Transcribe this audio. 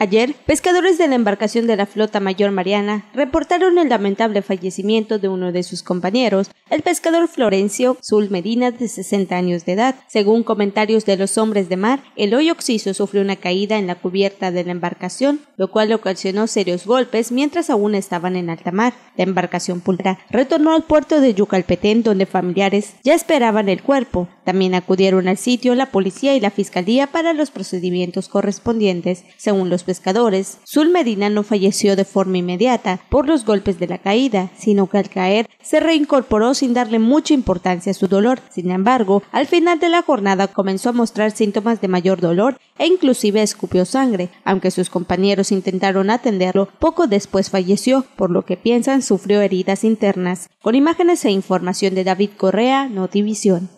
Ayer, pescadores de la embarcación de la Flota Mayor Mariana reportaron el lamentable fallecimiento de uno de sus compañeros, el pescador Florencio Zul Medina, de 60 años de edad. Según comentarios de los hombres de mar, el hoyo oxiso sufrió una caída en la cubierta de la embarcación, lo cual ocasionó serios golpes mientras aún estaban en alta mar. La embarcación pulcra retornó al puerto de Yucalpetén, donde familiares ya esperaban el cuerpo. También acudieron al sitio la policía y la fiscalía para los procedimientos correspondientes. Según los pescadores, Sul Medina no falleció de forma inmediata por los golpes de la caída, sino que al caer se reincorporó sin darle mucha importancia a su dolor. Sin embargo, al final de la jornada comenzó a mostrar síntomas de mayor dolor e inclusive escupió sangre. Aunque sus compañeros intentaron atenderlo, poco después falleció, por lo que piensan sufrió heridas internas. Con imágenes e información de David Correa, división.